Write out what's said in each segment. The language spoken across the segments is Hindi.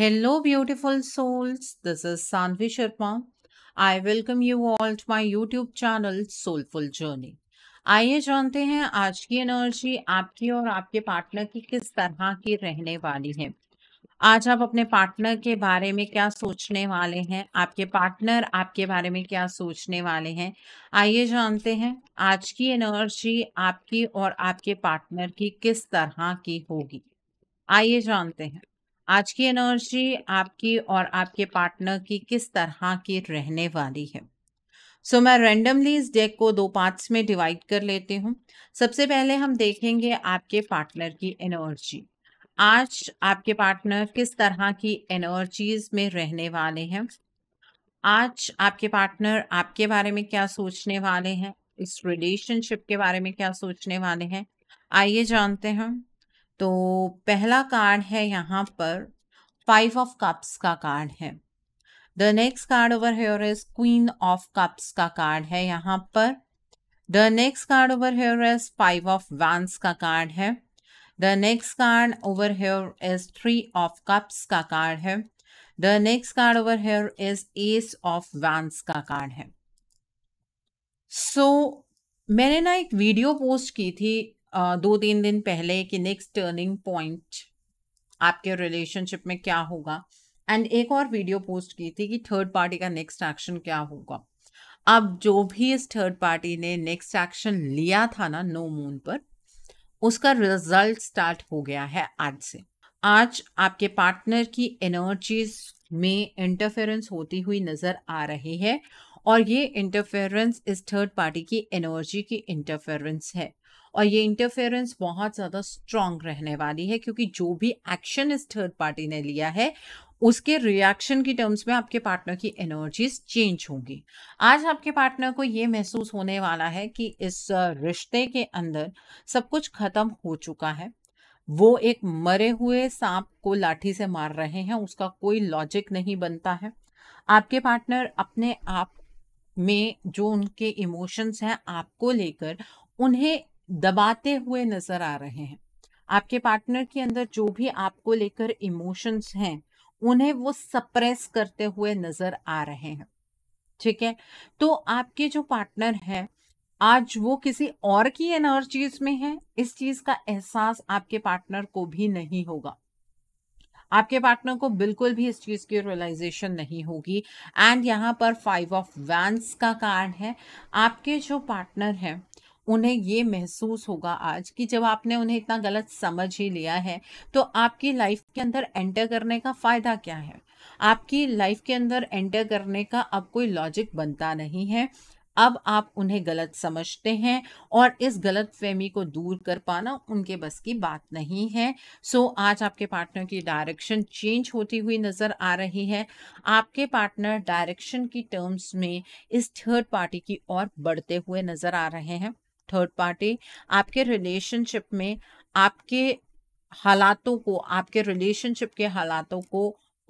Hello, beautiful souls. This is Sanvi Sharma. I welcome you all to my YouTube channel Soulful Journey. आइए जानते हैं आज की एनर्जी आपकी और आपके पार्टनर की किस तरह की रहने वाली है आज आप अपने पार्टनर के बारे में क्या सोचने वाले हैं आपके पार्टनर आपके बारे में क्या सोचने वाले हैं आइए जानते हैं आज की एनर्जी आपकी और आपके पार्टनर की किस तरह की होगी आइए जानते हैं आज की एनर्जी आपकी और आपके पार्टनर की किस तरह की रहने वाली है सो so, मैं रैंडमली इस डेक को दो पार्ट्स में डिवाइड कर लेती हूँ सबसे पहले हम देखेंगे आपके पार्टनर की एनर्जी आज आपके पार्टनर किस तरह की एनर्जीज में रहने वाले हैं आज आपके पार्टनर आपके बारे में क्या सोचने वाले हैं इस रिलेशनशिप के बारे में क्या सोचने वाले हैं आइए जानते हैं तो पहला कार्ड है यहाँ पर फाइव ऑफ कप्स का कार्ड है the next card over here is queen of cups का कार्ड है यहाँ पर the next card over here is five of wands का कार्ड है the next card over here is three of cups का कार्ड है the next card over here is ace of wands का कार्ड है सो so, मैंने ना एक वीडियो पोस्ट की थी दो तीन दिन पहले कि नेक्स्ट टर्निंग पॉइंट आपके रिलेशनशिप में क्या होगा एंड एक और वीडियो पोस्ट की थी कि थर्ड पार्टी का नेक्स्ट एक्शन क्या होगा अब जो भी इस थर्ड पार्टी ने नेक्स्ट एक्शन लिया था ना नो मून पर उसका रिजल्ट स्टार्ट हो गया है आज से आज आपके पार्टनर की एनर्जीज में इंटरफेरेंस होती हुई नज़र आ रही है और ये इंटरफेरेंस इस थर्ड पार्टी की एनर्जी की इंटरफेरेंस है और ये इंटरफेरेंस बहुत ज़्यादा स्ट्रांग रहने वाली है क्योंकि जो भी एक्शन इस थर्ड पार्टी ने लिया है उसके रिएक्शन की टर्म्स में आपके पार्टनर की एनर्जीज चेंज होंगी आज आपके पार्टनर को ये महसूस होने वाला है कि इस रिश्ते के अंदर सब कुछ ख़त्म हो चुका है वो एक मरे हुए सांप को लाठी से मार रहे हैं उसका कोई लॉजिक नहीं बनता है आपके पार्टनर अपने आप में जो उनके इमोशंस हैं आपको लेकर उन्हें दबाते हुए नजर आ रहे हैं आपके पार्टनर के अंदर जो भी आपको लेकर इमोशंस हैं उन्हें वो सप्रेस करते हुए नजर आ रहे हैं ठीक है तो आपके जो पार्टनर है आज वो किसी और की एनर्जीज में है इस चीज का एहसास आपके पार्टनर को भी नहीं होगा आपके पार्टनर को बिल्कुल भी इस चीज़ की रियलाइजेशन नहीं होगी एंड यहाँ पर फाइव ऑफ वैंस का कार्ड है आपके जो पार्टनर हैं उन्हें ये महसूस होगा आज कि जब आपने उन्हें इतना गलत समझ ही लिया है तो आपकी लाइफ के अंदर एंटर करने का फ़ायदा क्या है आपकी लाइफ के अंदर एंटर करने का अब कोई लॉजिक बनता नहीं है अब आप उन्हें गलत समझते हैं और इस गलत फहमी को दूर कर पाना उनके बस की बात नहीं है सो so, आज आपके पार्टनर की डायरेक्शन चेंज होती हुई नज़र आ रही है आपके पार्टनर डायरेक्शन की टर्म्स में इस थर्ड पार्टी की ओर बढ़ते हुए नज़र आ रहे हैं थर्ड पार्टी आपके रिलेशनशिप में आपके हालातों को आपके रिलेशनशिप के हालातों को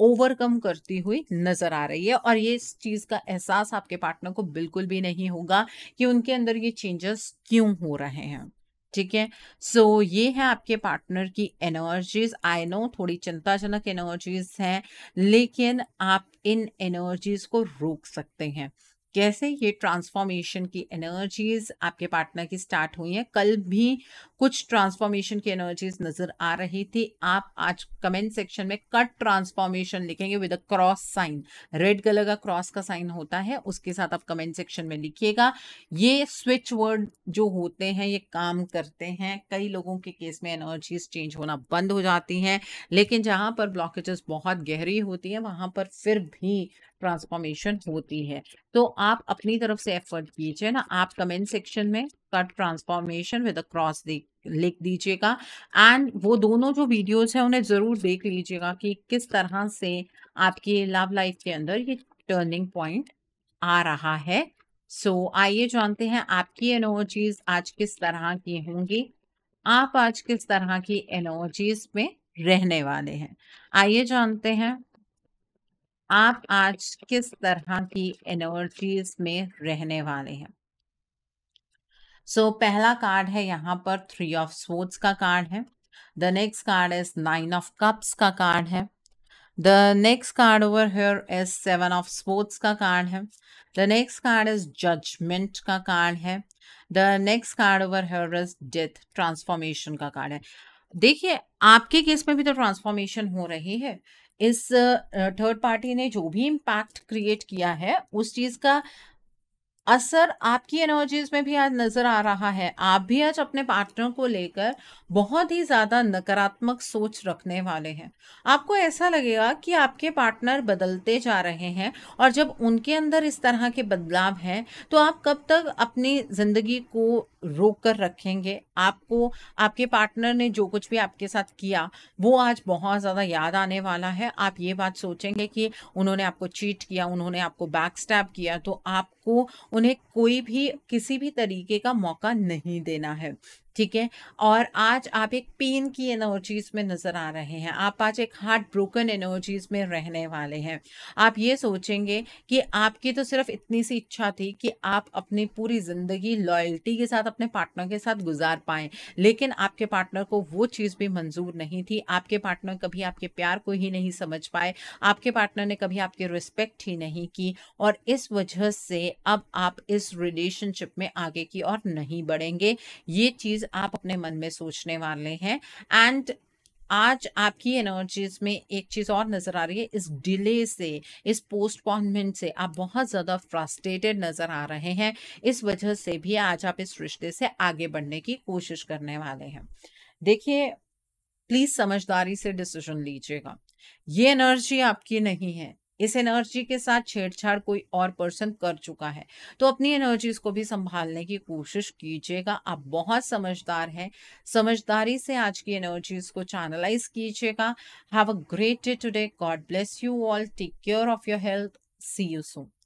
ओवरकम करती हुई नजर आ रही है और ये इस चीज़ का एहसास आपके पार्टनर को बिल्कुल भी नहीं होगा कि उनके अंदर ये चेंजेस क्यों हो रहे हैं ठीक है सो so, ये है आपके पार्टनर की एनर्जीज आई नो थोड़ी चिंताजनक एनर्जीज हैं लेकिन आप इन एनर्जीज को रोक सकते हैं कैसे ये ट्रांसफॉर्मेशन की एनर्जीज आपके पार्टनर की स्टार्ट हुई हैं कल भी कुछ ट्रांसफॉर्मेशन की एनर्जीज नज़र आ रही थी आप आज कमेंट सेक्शन में कट ट्रांसफॉर्मेशन लिखेंगे with a cross sign red colour का क्रॉस का साइन होता है उसके साथ आप कमेंट सेक्शन में लिखिएगा ये स्विच वर्ड जो होते हैं ये काम करते हैं कई लोगों के केस में एनर्जीज चेंज होना बंद हो जाती हैं लेकिन जहाँ पर ब्लॉकेजेस बहुत गहरी होती हैं वहाँ पर फिर भी ट्रांसफॉर्मेशन होती है तो आप अपनी तरफ से एफर्ट कीजिए ना आप कमेंट सेक्शन में का ट्रांसफॉर्मेशन विद अ क्रॉस लिख दीजिएगा एंड वो दोनों जो वीडियोस हैं उन्हें ज़रूर देख लीजिएगा कि किस तरह से आपकी लव लाइफ के अंदर ये टर्निंग पॉइंट आ रहा है सो so, आइए जानते हैं आपकी एनर्जीज आज किस तरह की होंगी आप आज किस तरह की एनर्जीज में रहने वाले हैं आइए जानते हैं आप आज किस तरह की एनर्जीज में रहने वाले हैं सो so, पहला कार्ड है यहाँ पर थ्री ऑफ स्वोर्ड्स का कार्ड है the next card is nine of cups का कार्ड है the next card over here is seven of swords का कार्ड है the next card is judgement का कार्ड है the next card over here is death transformation का कार्ड है देखिए आपके केस में भी तो ट्रांसफॉर्मेशन हो रही है इस थर्ड पार्टी ने जो भी इम्पैक्ट क्रिएट किया है उस चीज़ का असर आपकी एनर्जीज में भी आज नज़र आ रहा है आप भी आज अपने पार्टनर को लेकर बहुत ही ज़्यादा नकारात्मक सोच रखने वाले हैं आपको ऐसा लगेगा कि आपके पार्टनर बदलते जा रहे हैं और जब उनके अंदर इस तरह के बदलाव हैं तो आप कब तक अपनी ज़िंदगी को रोक कर रखेंगे आपको आपके पार्टनर ने जो कुछ भी आपके साथ किया वो आज बहुत ज़्यादा याद आने वाला है आप ये बात सोचेंगे कि उन्होंने आपको चीट किया उन्होंने आपको बैक स्टैप किया तो आपको उन्हें कोई भी किसी भी तरीके का मौका नहीं देना है ठीक है और आज आप एक पेन की एनर्जीज में नज़र आ रहे हैं आप आज एक हार्ट ब्रोकन एनर्जीज में रहने वाले हैं आप ये सोचेंगे कि आपकी तो सिर्फ इतनी सी इच्छा थी कि आप अपनी पूरी ज़िंदगी लॉयल्टी के साथ अपने पार्टनर के साथ गुजार पाए लेकिन आपके पार्टनर को वो चीज़ भी मंजूर नहीं थी आपके पार्टनर कभी आपके प्यार को ही नहीं समझ पाए आपके पार्टनर ने कभी आपकी रिस्पेक्ट ही नहीं की और इस वजह से अब आप इस रिलेशनशिप में आगे की और नहीं बढ़ेंगे ये चीज़ चीज आप अपने मन में सोचने वाले हैं एंड आज आपकी एनर्जीज में एक चीज़ और नज़र आ रही है इस डिले से इस पोस्टपोनमेंट से आप बहुत ज़्यादा फ्रस्ट्रेटेड नज़र आ रहे हैं इस वजह से भी आज आप इस रिश्ते से आगे बढ़ने की कोशिश करने वाले हैं देखिए प्लीज़ समझदारी से डिसीजन लीजिएगा ये एनर्जी आपकी नहीं है इस एनर्जी के साथ छेड़छाड़ कोई और पर्सन कर चुका है तो अपनी एनर्जीज को भी संभालने की कोशिश कीजिएगा आप बहुत समझदार हैं समझदारी से आज की एनर्जीज को चैनलाइज कीजिएगा have a great day today God bless you all take care of your health see you soon